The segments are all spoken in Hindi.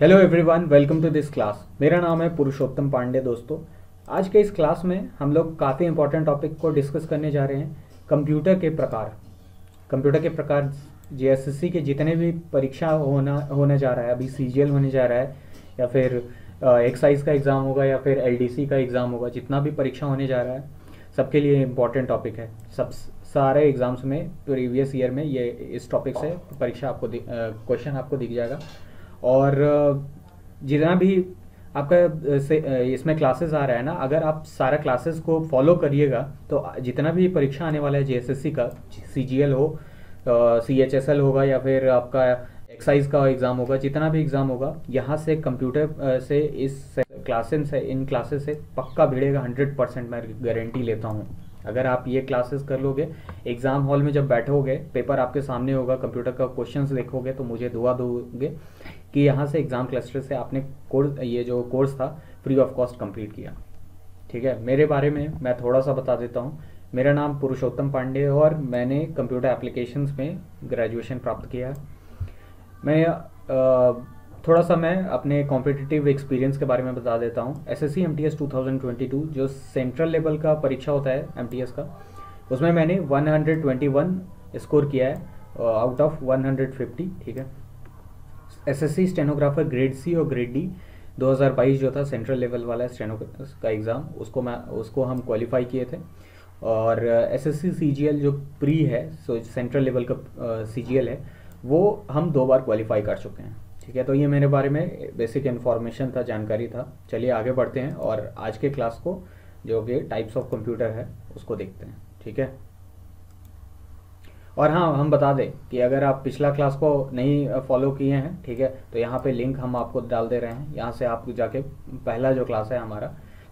hello everyone welcome to this class मेरा नाम है पुरुषोत्तम पांडे दोस्तों आज के इस क्लास में हम लोग काफ़ी इंपॉर्टेंट टॉपिक को डिस्कस करने जा रहे हैं कंप्यूटर के प्रकार कंप्यूटर के प्रकार जीएसएससी के जितने भी परीक्षा होना होने जा रहा है अभी सीजीएल होने जा रहा है या फिर एक्साइज का एग्ज़ाम होगा या फिर एल का एग्ज़ाम होगा जितना भी परीक्षा होने जा रहा है सबके लिए इम्पॉर्टेंट टॉपिक है सब सारे एग्ज़ाम्स में प्रीवियस ईयर में ये इस टॉपिक से परीक्षा आपको क्वेश्चन आपको दिख जाएगा और जितना भी आपका इसमें क्लासेस आ रहा है ना अगर आप सारा क्लासेस को फॉलो करिएगा तो जितना भी परीक्षा आने वाला है जेएसएससी का सीजीएल हो सीएचएसएल होगा या फिर आपका एक्साइज का एग्ज़ाम होगा जितना भी एग्ज़ाम होगा यहाँ से कंप्यूटर से इस क्लासेस से इन क्लासेस से पक्का भिड़ेगा हंड्रेड परसेंट मैं गारंटी लेता हूँ अगर आप ये क्लासेस कर लोगे एग्ज़ाम हॉल में जब बैठोगे पेपर आपके सामने होगा कंप्यूटर का क्वेश्चंस देखोगे तो मुझे दुआ दोगे कि यहाँ से एग्ज़ाम क्लस्टर से आपने कोर्स ये जो कोर्स था फ्री ऑफ कॉस्ट कंप्लीट किया ठीक है मेरे बारे में मैं थोड़ा सा बता देता हूँ मेरा नाम पुरुषोत्तम पांडे और मैंने कंप्यूटर एप्लीकेशंस में ग्रेजुएशन प्राप्त किया मैं थोड़ा सा मैं अपने कॉम्पिटिटिव एक्सपीरियंस के बारे में बता देता हूँ S S C M T S two thousand twenty two जो सेंट्रल लेवल का परीक्षा होता है एम टी एस का उसमें मैंने one hundred twenty one score किया है out of one hundred fifty ठीक है एसएससी स्टेनोग्राफर ग्रेड सी और ग्रेड डी 2022 जो था सेंट्रल लेवल वाला स्टेनो का एग्ज़ाम उसको मैं उसको हम क्वालिफाई किए थे और एसएससी uh, सीजीएल जो प्री है सो सेंट्रल लेवल का सीजीएल uh, है वो हम दो बार क्वालिफाई कर चुके हैं ठीक है तो ये मेरे बारे में बेसिक इन्फॉर्मेशन था जानकारी था चलिए आगे बढ़ते हैं और आज के क्लास को जो कि टाइप्स ऑफ कंप्यूटर है उसको देखते हैं ठीक है और हाँ हम बता दें कि अगर आप पिछला क्लास को नहीं फॉलो किए हैं ठीक है तो यहाँ पे लिंक हम आपको डाल दे रहे हैं यहाँ से आप जाके पहला जो क्लास है हमारा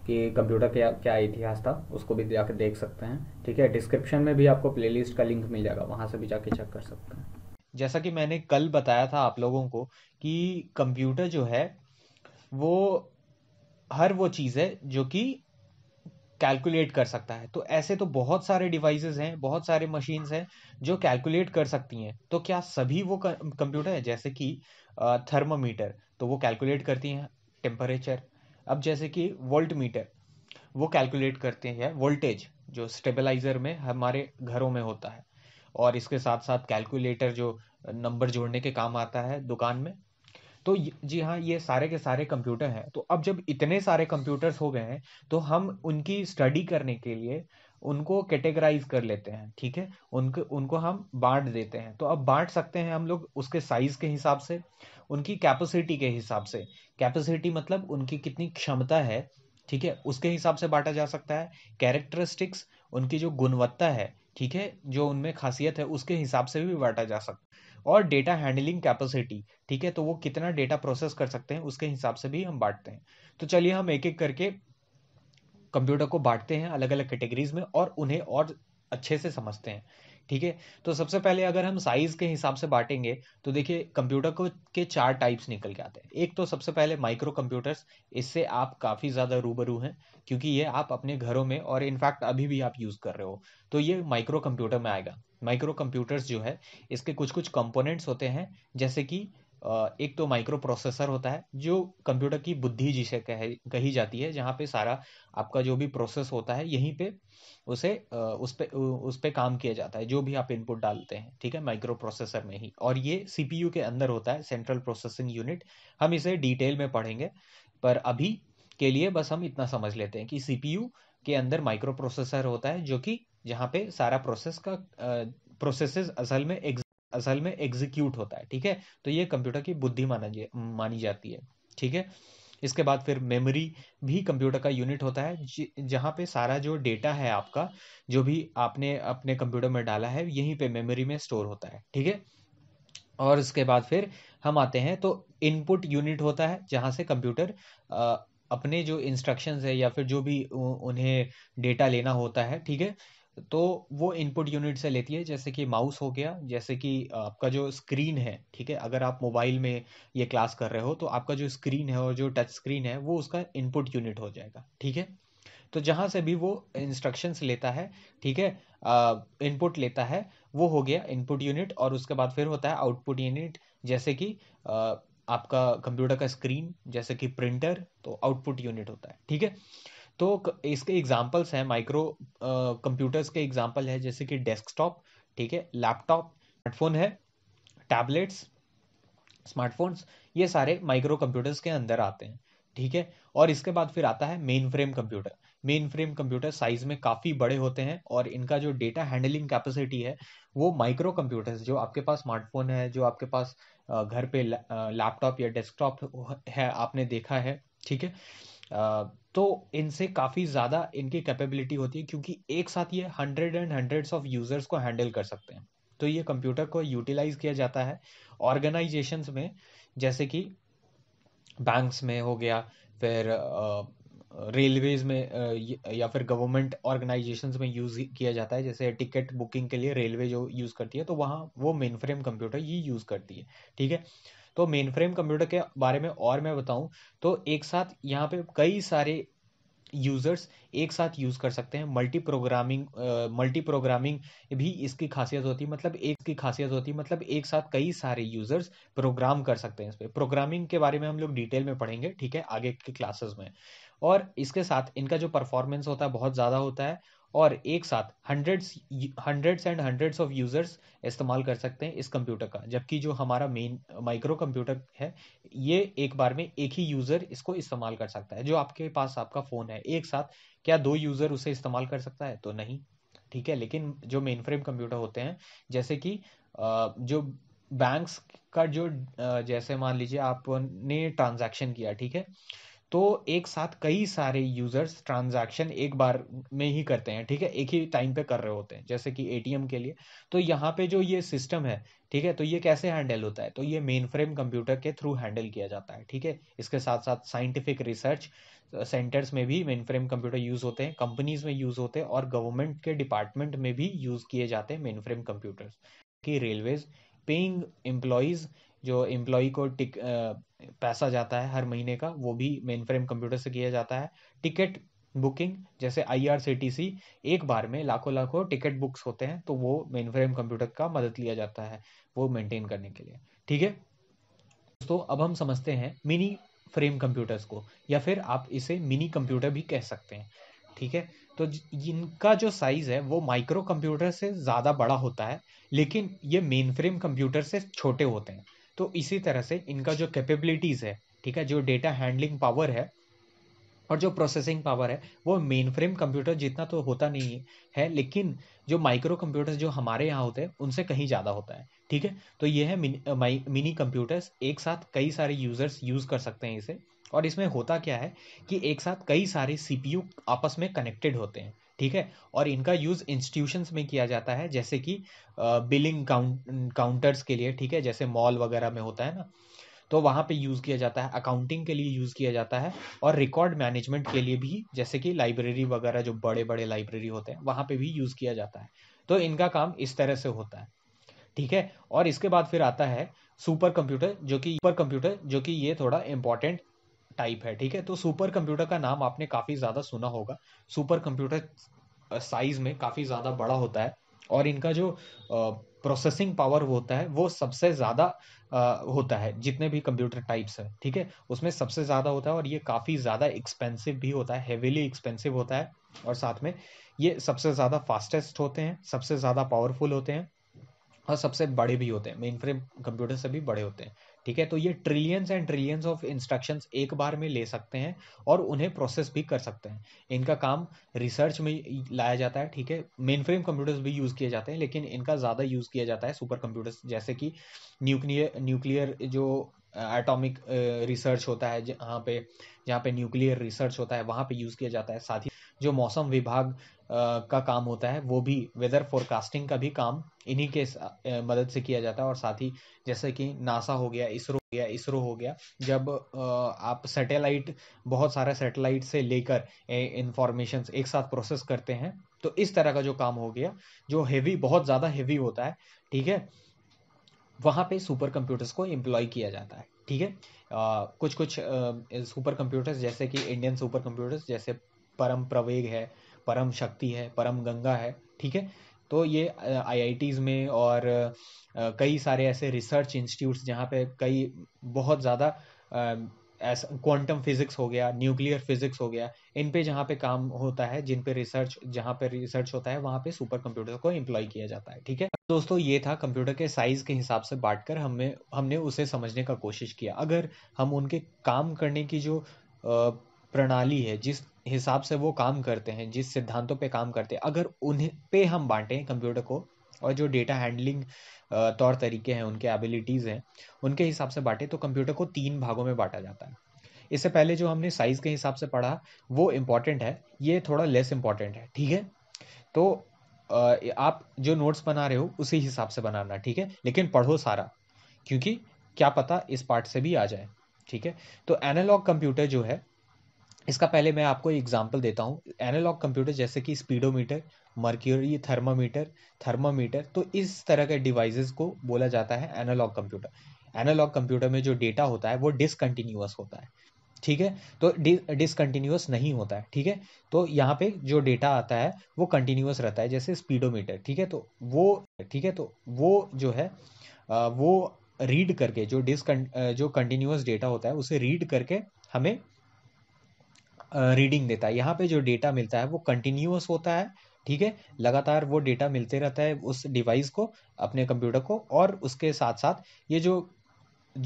कि कंप्यूटर क्या क्या इतिहास था उसको भी जाके देख सकते हैं ठीक है डिस्क्रिप्शन में भी आपको प्ले का लिंक मिल जाएगा वहाँ से भी जाके चेक कर सकते हैं जैसा कि मैंने कल बताया था आप लोगों को कि कंप्यूटर जो है वो हर वो चीज़ है जो कि कैलकुलेट कर सकता है तो ऐसे तो बहुत सारे डिवाइसेस हैं बहुत सारे मशीन्स हैं जो कैलकुलेट कर सकती हैं तो क्या सभी वो कंप्यूटर हैं जैसे कि थर्मामीटर तो वो कैलकुलेट करती हैं टेम्परेचर अब जैसे कि वोल्ट मीटर वो कैलकुलेट करते हैं वोल्टेज जो स्टेबलाइजर में हमारे घरों में होता है और इसके साथ साथ कैलकुलेटर जो नंबर जोड़ने के काम आता है दुकान में तो जी हाँ ये सारे के सारे कंप्यूटर हैं तो अब जब इतने सारे कंप्यूटर्स हो गए हैं तो हम उनकी स्टडी करने के लिए उनको कैटेगराइज कर लेते हैं ठीक है उनको उनको हम बांट देते हैं तो अब बांट सकते हैं हम लोग उसके साइज के हिसाब से उनकी कैपेसिटी के हिसाब से कैपेसिटी मतलब उनकी कितनी क्षमता है ठीक है उसके हिसाब से बांटा जा सकता है कैरेक्टरिस्टिक्स उनकी जो गुणवत्ता है ठीक है जो उनमें खासियत है उसके हिसाब से भी बांटा जा सकता है और डेटा हैंडलिंग कैपेसिटी ठीक है तो वो कितना डेटा प्रोसेस कर सकते हैं उसके हिसाब से भी हम बांटते हैं तो चलिए हम एक एक करके कंप्यूटर को बांटते हैं अलग अलग कैटेगरीज में और उन्हें और अच्छे से समझते हैं ठीक है तो सबसे पहले अगर हम साइज के हिसाब से बांटेंगे तो देखिए कंप्यूटर को के चार टाइप्स निकल के आते हैं एक तो सबसे पहले माइक्रो कंप्यूटर्स इससे आप काफ़ी ज़्यादा रूबरू हैं क्योंकि ये आप अपने घरों में और इनफैक्ट अभी भी आप यूज़ कर रहे हो तो ये माइक्रो कंप्यूटर में आएगा माइक्रो कंप्यूटर्स जो है इसके कुछ कुछ कंपोनेंट्स होते हैं जैसे कि एक तो माइक्रो प्रोसेसर होता है जो कंप्यूटर की बुद्धि जिसे कह कही जाती है जहाँ पे सारा आपका जो भी प्रोसेस होता है यहीं पे उसे उस पर उस पर काम किया जाता है जो भी आप इनपुट डालते हैं ठीक है माइक्रो प्रोसेसर में ही और ये सीपीयू के अंदर होता है सेंट्रल प्रोसेसिंग यूनिट हम इसे डिटेल में पढ़ेंगे पर अभी के लिए बस हम इतना समझ लेते हैं कि सीपीयू के अंदर माइक्रो प्रोसेसर होता है जो कि जहाँ पे सारा प्रोसेस का प्रोसेस असल में असल में एग्जीक्यूट होता है ठीक है तो ये कंप्यूटर की बुद्धि माना जा, मानी जाती है ठीक है इसके बाद फिर मेमोरी भी कंप्यूटर का यूनिट होता है जहाँ पे सारा जो डेटा है आपका जो भी आपने अपने कंप्यूटर में डाला है यहीं पे मेमोरी में स्टोर होता है ठीक है और इसके बाद फिर हम आते हैं तो इनपुट यूनिट होता है जहाँ से कंप्यूटर अपने जो इंस्ट्रक्शंस है या फिर जो भी उन्हें डेटा लेना होता है ठीक है तो वो इनपुट यूनिट से लेती है जैसे कि माउस हो गया जैसे कि आपका जो स्क्रीन है ठीक है अगर आप मोबाइल में ये क्लास कर रहे हो तो आपका जो स्क्रीन है और जो टच स्क्रीन है वो उसका इनपुट यूनिट हो जाएगा ठीक है तो जहाँ से भी वो इंस्ट्रक्शंस लेता है ठीक है इनपुट लेता है वो हो गया इनपुट यूनिट और उसके बाद फिर होता है आउटपुट यूनिट जैसे कि आपका कंप्यूटर का स्क्रीन जैसे कि प्रिंटर तो आउटपुट यूनिट होता है ठीक है तो इसके एग्जाम्पल्स हैं माइक्रो कंप्यूटर्स के एग्जाम्पल है जैसे कि डेस्कटॉप ठीक है लैपटॉप स्मार्टफोन है टैबलेट्स स्मार्टफोन्स ये सारे माइक्रो कंप्यूटर्स के अंदर आते हैं ठीक है और इसके बाद फिर आता है mainframe computer mainframe computer size में काफ़ी बड़े होते हैं और इनका जो डेटा हैंडलिंग कैपेसिटी है वो माइक्रो कंप्यूटर्स जो आपके पास स्मार्टफोन है जो आपके पास घर पे लैपटॉप या डेस्कटॉप है आपने देखा है ठीक है तो इनसे काफ़ी ज़्यादा इनकी कैपेबिलिटी होती है क्योंकि एक साथ ये hundred and hundred of users को हैंडल कर सकते हैं तो ये कंप्यूटर को यूटिलाइज किया जाता है ऑर्गेनाइजेशंस में जैसे कि बैंक्स में हो गया फिर रेलवेज में या फिर गवर्नमेंट ऑर्गेनाइजेशंस में यूज़ किया जाता है जैसे टिकट बुकिंग के लिए रेलवे जो यूज़ करती है तो वहाँ वो मेन फ्रेम कंप्यूटर ये यूज़ करती है ठीक है तो मेन फ्रेम कंप्यूटर के बारे में और मैं बताऊं तो एक साथ यहाँ पे कई सारे यूज़र्स एक साथ यूज़ कर सकते हैं मल्टी प्रोग्रामिंग मल्टी प्रोग्रामिंग भी इसकी खासियत होती है मतलब एक की खासियत होती है मतलब एक साथ कई सारे यूज़र्स प्रोग्राम कर सकते हैं इस पर प्रोग्रामिंग के बारे में हम लोग डिटेल में पढ़ेंगे ठीक है आगे की क्लासेस में और इसके साथ इनका जो परफॉर्मेंस होता है बहुत ज़्यादा होता है और एक साथ hundreds hundreds and hundreds of users इस्तेमाल कर सकते हैं इस कंप्यूटर का जबकि जो हमारा मेन माइक्रो कंप्यूटर है ये एक बार में एक ही यूज़र इसको इस्तेमाल कर सकता है जो आपके पास आपका फ़ोन है एक साथ क्या दो यूज़र उसे इस्तेमाल कर सकता है तो नहीं ठीक है लेकिन जो मेन फ्रेम कंप्यूटर होते हैं जैसे कि जो बैंक्स का जो जैसे मान लीजिए आपने ट्रांजैक्शन किया ठीक है तो एक साथ कई सारे यूज़र्स ट्रांजैक्शन एक बार में ही करते हैं ठीक है एक ही टाइम पे कर रहे होते हैं जैसे कि एटीएम के लिए तो यहाँ पे जो ये सिस्टम है ठीक है तो ये कैसे हैंडल होता है तो ये मेन फ्रेम कंप्यूटर के थ्रू हैंडल किया जाता है ठीक है इसके साथ साथ साइंटिफिक रिसर्च सेंटर्स में भी मेन फ्रेम कंप्यूटर यूज़ होते हैं कंपनीज में यूज़ होते हैं और गवर्नमेंट के डिपार्टमेंट में भी यूज़ किए जाते हैं मेन फ्रेम कंप्यूटर्स की रेलवेज़ पेइंग एम्प्लॉयज़ जो एम्प्लॉ को टिक पैसा जाता है हर महीने का वो भी मेन फ्रेम कंप्यूटर से किया जाता है टिकट बुकिंग जैसे आईआरसीटीसी एक बार में लाखों लाखों टिकट बुक्स होते हैं तो वो मेन फ्रेम कंप्यूटर का मदद लिया जाता है वो मेंटेन करने के लिए ठीक है दोस्तों अब हम समझते हैं मिनी फ्रेम कंप्यूटर्स को या फिर आप इसे मिनी कंप्यूटर भी कह सकते हैं ठीक है तो इनका जो साइज है वो माइक्रो कंप्यूटर से ज़्यादा बड़ा होता है लेकिन ये मेन फ्रेम कंप्यूटर से छोटे होते हैं तो इसी तरह से इनका जो कैपेबिलिटीज़ है ठीक है जो डेटा हैंडलिंग पावर है और जो प्रोसेसिंग पावर है वो मेन फ्रेम कंप्यूटर जितना तो होता नहीं है लेकिन जो माइक्रो कंप्यूटर्स जो हमारे यहाँ होते हैं उनसे कहीं ज़्यादा होता है ठीक है तो ये है मिनी, मिनी कंप्यूटर्स एक साथ कई सारे यूज़र्स यूज़ कर सकते हैं इसे और इसमें होता क्या है कि एक साथ कई सारे सीपीयू आपस में कनेक्टेड होते हैं ठीक है और इनका यूज़ इंस्टीट्यूशंस में किया जाता है जैसे कि बिलिंग काउंट काउंटर्स के लिए ठीक है जैसे मॉल वगैरह में होता है ना तो वहाँ पे यूज़ किया जाता है अकाउंटिंग के लिए यूज़ किया जाता है और रिकॉर्ड मैनेजमेंट के लिए भी जैसे कि लाइब्रेरी वगैरह जो बड़े बड़े लाइब्रेरी होते हैं वहाँ पे भी यूज़ किया जाता है तो इनका काम इस तरह से होता है ठीक है और इसके बाद फिर आता है सुपर कंप्यूटर जो कि सुपर कंप्यूटर जो कि ये थोड़ा इंपॉर्टेंट टाइप है ठीक है तो सुपर कंप्यूटर का नाम आपने काफ़ी ज़्यादा सुना होगा सुपर कंप्यूटर साइज में काफ़ी ज़्यादा बड़ा होता है और इनका जो प्रोसेसिंग पावर होता है वो सबसे ज़्यादा होता है जितने भी कंप्यूटर टाइप्स है ठीक है उसमें सबसे ज़्यादा होता है और ये काफ़ी ज़्यादा एक्सपेंसिव भी होता है हेविली एक्सपेंसिव होता है और साथ में ये सबसे ज़्यादा फास्टेस्ट होते हैं सबसे ज़्यादा पावरफुल होते हैं और सबसे बड़े भी होते हैं मेन फ्रेम कंप्यूटर से भी बड़े होते हैं ठीक है तो ये trillions and trillions of instructions एक बार में ले सकते हैं और उन्हें प्रोसेस भी कर सकते हैं इनका काम रिसर्च में लाया जाता है ठीक है मेन फ्रेम कंप्यूटर्स भी यूज़ किए जाते हैं लेकिन इनका ज़्यादा यूज़ किया जाता है सुपर कंप्यूटर्स जैसे कि न्यूक्लियर न्यूक्लियर जो एटॉमिक रिसर्च होता है जहाँ पे जहाँ पे न्यूक्लियर रिसर्च होता है वहाँ पे यूज़ किया जाता है साथ ही जो मौसम विभाग का काम होता है वो भी वेदर फोरकास्टिंग का भी काम इन्हीं के मदद से किया जाता है और साथ ही जैसे कि नासा हो गया इसरो हो गया इसरो हो गया जब आप सैटेलाइट बहुत सारे सैटेलाइट से लेकर इंफॉर्मेशन एक साथ प्रोसेस करते हैं तो इस तरह का जो काम हो गया जो हेवी बहुत ज़्यादा हेवी होता है ठीक है वहां पे सुपर कंप्यूटर्स को एम्प्लॉय किया जाता है ठीक है कुछ कुछ सुपर कंप्यूटर्स जैसे कि इंडियन सुपर कंप्यूटर्स जैसे परम प्रवेग है परम शक्ति है परम गंगा है ठीक है तो ये आई में और कई सारे ऐसे रिसर्च इंस्टीट्यूट्स जहाँ पे कई बहुत ज़्यादा ऐसा क्वांटम फिजिक्स हो गया न्यूक्लियर फिजिक्स हो गया इन पे जहाँ पे काम होता है जिन पे रिसर्च जहाँ पे रिसर्च होता है वहाँ पे सुपर कंप्यूटर को एम्प्लॉय किया जाता है ठीक है दोस्तों ये था कंप्यूटर के साइज के हिसाब से बांट कर हमने हमने उसे समझने का कोशिश किया अगर हम उनके काम करने की जो प्रणाली है जिस हिसाब से वो काम करते हैं जिस सिद्धांतों पे काम करते हैं अगर उन्हें पे हम बांटें कंप्यूटर को और जो डेटा हैंडलिंग तौर तरीके हैं उनके एबिलिटीज़ हैं उनके हिसाब से बांटें तो कंप्यूटर को तीन भागों में बांटा जाता है इससे पहले जो हमने साइज़ के हिसाब से पढ़ा वो इम्पॉर्टेंट है ये थोड़ा लेस इम्पॉर्टेंट है ठीक है तो आप जो नोट्स बना रहे हो उसी हिसाब से बनाना ठीक है लेकिन पढ़ो सारा क्योंकि क्या पता इस पार्ट से भी आ जाए ठीक है तो एनालॉग कंप्यूटर जो है इसका पहले मैं आपको एग्जाम्पल देता हूँ एनालॉग कंप्यूटर जैसे कि स्पीडोमीटर मर्क्यूरी थर्मामीटर थर्मामीटर तो इस तरह के डिवाइसेस को बोला जाता है एनालॉग कंप्यूटर एनालॉग कंप्यूटर में जो डेटा होता है वो डिसकंटिन्यूअस होता है ठीक है तो डिसकंटिन्यूअस नहीं होता है ठीक है तो यहाँ पे जो डेटा आता है वो कंटिन्यूस रहता है जैसे स्पीडोमीटर ठीक है तो वो ठीक है तो वो जो है वो रीड करके जो डिस जो कंटिन्यूस डेटा होता है उसे रीड करके हमें रीडिंग देता है यहाँ पे जो डेटा मिलता है वो कंटिन्यूस होता है ठीक है लगातार वो डेटा मिलते रहता है उस डिवाइस को अपने कंप्यूटर को और उसके साथ साथ ये जो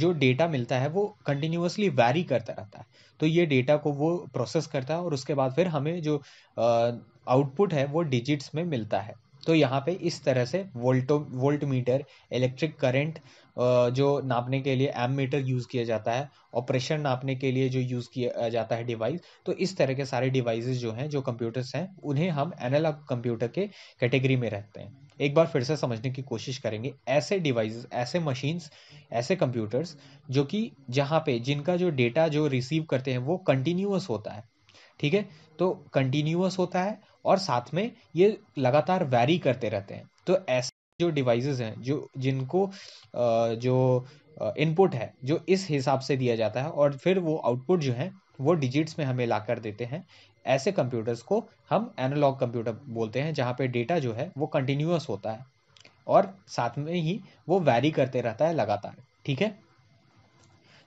जो डेटा मिलता है वो कंटिन्यूसली वैरी करता रहता है तो ये डेटा को वो प्रोसेस करता है और उसके बाद फिर हमें जो आउटपुट है वो डिजिट्स में मिलता है तो यहाँ पे इस तरह से volt voltmeter electric current जो नापने के लिए एम मीटर यूज़ किया जाता है और प्रेशर नापने के लिए जो यूज़ किया जाता है डिवाइस तो इस तरह के सारे डिवाइसेस जो हैं जो कंप्यूटर्स हैं उन्हें हम एनालॉग कंप्यूटर के कैटेगरी में रखते हैं एक बार फिर से समझने की कोशिश करेंगे ऐसे डिवाइसेस ऐसे मशीन्स ऐसे कंप्यूटर्स जो कि जहाँ पे जिनका जो डेटा जो रिसीव करते हैं वो कंटिन्यूस होता है ठीक है तो कंटिन्यूस होता है और साथ में ये लगातार वैरी करते रहते हैं तो ऐसे जो डिवाइसेस हैं जो जिनको जो इनपुट है जो इस हिसाब से दिया जाता है और फिर वो आउटपुट जो है वो डिजिट्स में हमें ला कर देते हैं ऐसे कंप्यूटर्स को हम एनालॉग कंप्यूटर बोलते हैं जहाँ पे डेटा जो है वो कंटिन्यूस होता है और साथ में ही वो वैरी करते रहता है लगातार ठीक है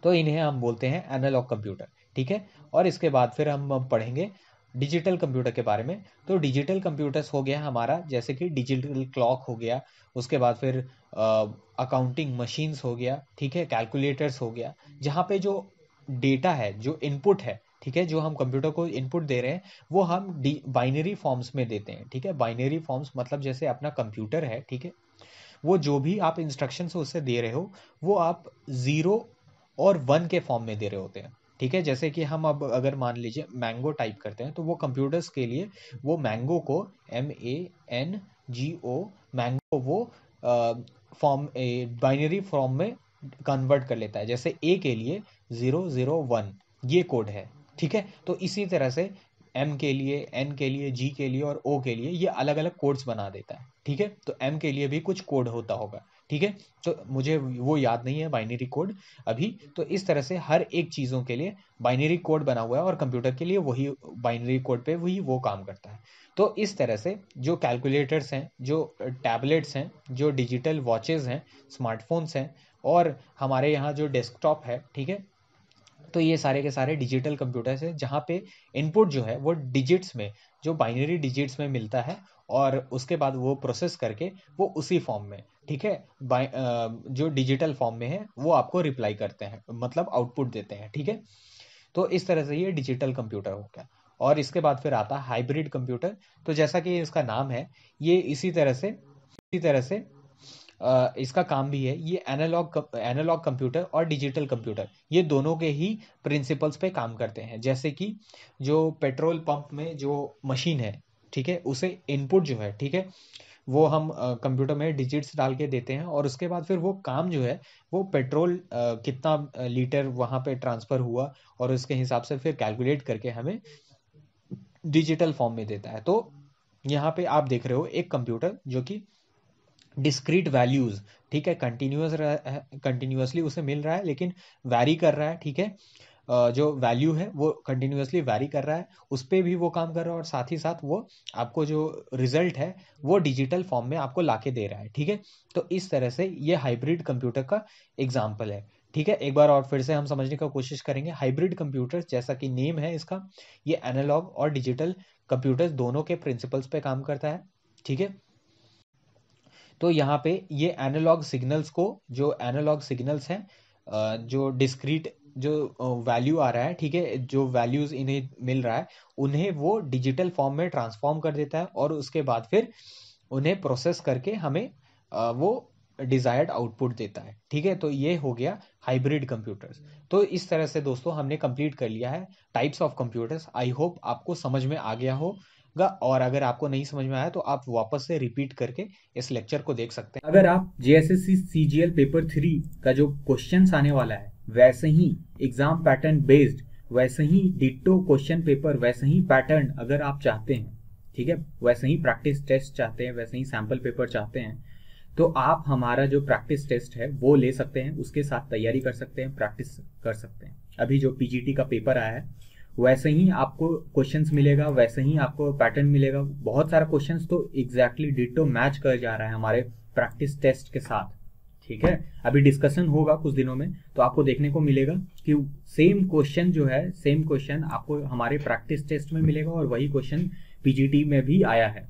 तो इन्हें हम बोलते हैं एनालॉग कंप्यूटर ठीक है और इसके बाद फिर हम पढ़ेंगे डिजिटल कंप्यूटर के बारे में तो डिजिटल कंप्यूटर्स हो गया हमारा जैसे कि डिजिटल क्लॉक हो गया उसके बाद फिर अकाउंटिंग मशीन्स हो गया ठीक है कैलकुलेटर्स हो गया जहाँ पे जो डेटा है जो इनपुट है ठीक है जो हम कंप्यूटर को इनपुट दे रहे हैं वो हम बाइनरी फॉर्म्स में देते हैं ठीक है बाइनरी फॉर्म्स मतलब जैसे अपना कंप्यूटर है ठीक है वो जो भी आप इंस्ट्रक्शन उससे दे रहे हो वो आप जीरो और वन के फॉर्म में दे रहे होते हैं ठीक है जैसे कि हम अब अगर मान लीजिए मैंगो टाइप करते हैं तो वो कंप्यूटर्स के लिए वो मैंगो को M A N G O mango वो फॉर्म बाइनरी फॉर्म में कन्वर्ट कर लेता है जैसे ए के लिए ज़ीरो ज़ीरो वन ये कोड है ठीक है तो इसी तरह से एम के लिए एन के लिए जी के लिए और ओ के लिए ये अलग अलग कोड्स बना देता है ठीक है तो एम के लिए भी कुछ कोड होता होगा ठीक है तो मुझे वो याद नहीं है बाइनरी कोड अभी तो इस तरह से हर एक चीज़ों के लिए बाइनरी कोड बना हुआ है और कंप्यूटर के लिए वही बाइनरी कोड पे वही वो काम करता है तो इस तरह से जो कैलकुलेटर्स हैं जो टैबलेट्स हैं जो डिजिटल वॉचेज़ हैं स्मार्टफोन्स हैं और हमारे यहाँ जो डेस्कटॉप है ठीक है तो ये सारे के सारे डिजिटल कंप्यूटर्स है जहाँ पे इनपुट जो है वो डिजिट्स में जो बाइनरी डिजिट्स में मिलता है और उसके बाद वो प्रोसेस करके वो उसी फॉर्म में ठीक है जो डिजिटल फॉर्म में है वो आपको रिप्लाई करते हैं मतलब आउटपुट देते हैं ठीक है तो इस तरह से ये डिजिटल कंप्यूटर हो गया और इसके बाद फिर आता है हाइब्रिड कंप्यूटर तो जैसा कि इसका नाम है ये इसी तरह से इसी तरह से इसका काम भी है ये एनालॉग एनालॉग कंप्यूटर और डिजिटल कंप्यूटर ये दोनों के ही प्रिंसिपल्स पे काम करते हैं जैसे कि जो पेट्रोल पंप में जो मशीन है ठीक है उसे इनपुट जो है ठीक है वो हम कंप्यूटर में डिजिट्स डाल के देते हैं और उसके बाद फिर वो काम जो है वो पेट्रोल कितना लीटर वहाँ पे ट्रांसफ़र हुआ और उसके हिसाब से फिर कैलकुलेट करके हमें डिजिटल फॉर्म में देता है तो यहाँ पे आप देख रहे हो एक कंप्यूटर जो कि डिस्क्रीट वैल्यूज ठीक है कंटिन्यूस कंटिन्यूसली उसे मिल रहा है लेकिन वैरी कर रहा है ठीक है जो वैल्यू है वो कंटिन्यूसली वैरी कर रहा है उस पर भी वो काम कर रहा है और साथ ही साथ वो आपको जो रिजल्ट है वो डिजिटल फॉर्म में आपको लाके दे रहा है ठीक है तो इस तरह से ये हाइब्रिड कंप्यूटर का एग्जाम्पल है ठीक है एक बार और फिर से हम समझने का कोशिश करेंगे हाइब्रिड कंप्यूटर जैसा कि नेम है इसका ये एनालॉग और डिजिटल कंप्यूटर्स दोनों के प्रिंसिपल्स पे काम करता है ठीक है तो यहाँ पे ये एनालॉग सिग्नल्स को जो एनालॉग सिग्नल्स हैं जो डिस्क्रीट जो वैल्यू आ रहा है ठीक है जो वैल्यूज इन्हें मिल रहा है उन्हें वो डिजिटल फॉर्म में ट्रांसफॉर्म कर देता है और उसके बाद फिर उन्हें प्रोसेस करके हमें वो डिजायर्ड आउटपुट देता है ठीक है तो ये हो गया हाइब्रिड कंप्यूटर्स तो इस तरह से दोस्तों हमने कंप्लीट कर लिया है types of computers I hope आपको समझ में आ गया हो गा और अगर आपको नहीं समझ में आया तो आप वापस से रिपीट करके इस लेक्चर को देख सकते हैं अगर आप J S S C G L paper three का जो क्वेश्चन आने वाला है वैसे ही एग्जाम पैटर्न बेस्ड वैसे ही डिटो क्वेश्चन पेपर वैसे ही पैटर्न अगर आप चाहते हैं ठीक है वैसे ही प्रैक्टिस टेस्ट चाहते हैं वैसे ही सैम्पल पेपर चाहते हैं तो आप हमारा जो प्रैक्टिस टेस्ट है वो ले सकते हैं उसके साथ तैयारी कर सकते हैं प्रैक्टिस कर सकते हैं अभी जो पीजीटी का पेपर आया है वैसे ही आपको क्वेश्चंस मिलेगा वैसे ही आपको पैटर्न मिलेगा बहुत सारा क्वेश्चंस तो एग्जैक्टली डिटो मैच कर जा रहा है हमारे प्रैक्टिस टेस्ट के साथ ठीक है अभी डिस्कशन होगा कुछ दिनों में तो आपको देखने को मिलेगा कि सेम क्वेश्चन जो है सेम क्वेश्चन आपको हमारे प्रैक्टिस टेस्ट में मिलेगा और वही क्वेश्चन पीजीटी में भी आया है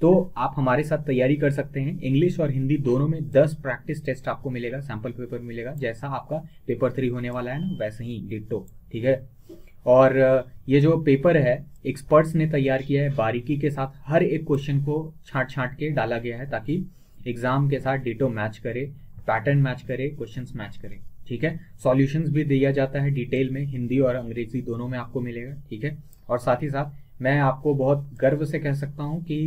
तो आप हमारे साथ तैयारी कर सकते हैं इंग्लिश और हिंदी दोनों में 10 प्रैक्टिस टेस्ट आपको मिलेगा सैंपल पेपर मिलेगा जैसा आपका पेपर थ्री होने वाला है ना वैसे ही डिटो ठीक है और ये जो पेपर है एक्सपर्ट्स ने तैयार किया है बारीकी के साथ हर एक क्वेश्चन को छांट छांट के डाला गया है ताकि एग्जाम के साथ डेटो मैच करे पैटर्न मैच करे क्वेश्चन मैच करे ठीक है सॉल्यूशंस भी दिया जाता है डिटेल में हिंदी और अंग्रेजी दोनों में आपको मिलेगा ठीक है और साथ ही साथ मैं आपको बहुत गर्व से कह सकता हूँ कि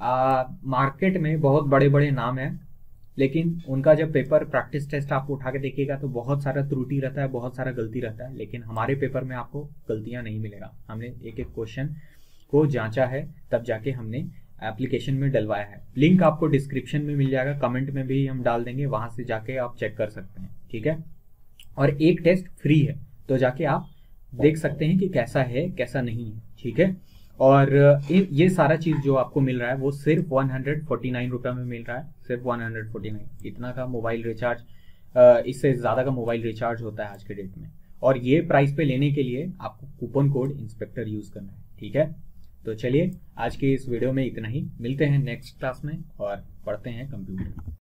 आ, मार्केट में बहुत बड़े बड़े नाम हैं लेकिन उनका जब पेपर प्रैक्टिस टेस्ट आपको उठा के देखिएगा तो बहुत सारा त्रुटि रहता है बहुत सारा गलती रहता है लेकिन हमारे पेपर में आपको गलतियां नहीं मिलेगा हमने एक एक क्वेश्चन को जांचा है तब जाके हमने एप्लीकेशन में डलवाया है लिंक आपको डिस्क्रिप्शन में मिल जाएगा कमेंट में भी हम डाल देंगे वहां से जाके आप चेक कर सकते हैं ठीक है और एक टेस्ट फ्री है तो जाके आप देख सकते हैं कि कैसा है कैसा नहीं है ठीक है और ये सारा चीज़ जो आपको मिल रहा है वो सिर्फ वन हंड्रेड फोर्टी नाइन रुपये में मिल रहा है सिर्फ वन हंड्रेड फोर्टी नाइन इतना का मोबाइल रिचार्ज इससे ज़्यादा का मोबाइल रिचार्ज होता है आज के डेट में और ये प्राइस पे लेने के लिए आपको कूपन कोड इंस्पेक्टर यूज़ करना है ठीक है तो चलिए आज के इस वीडियो में इतना ही मिलते हैं नेक्स्ट क्लास में और पढ़ते हैं कंप्यूटर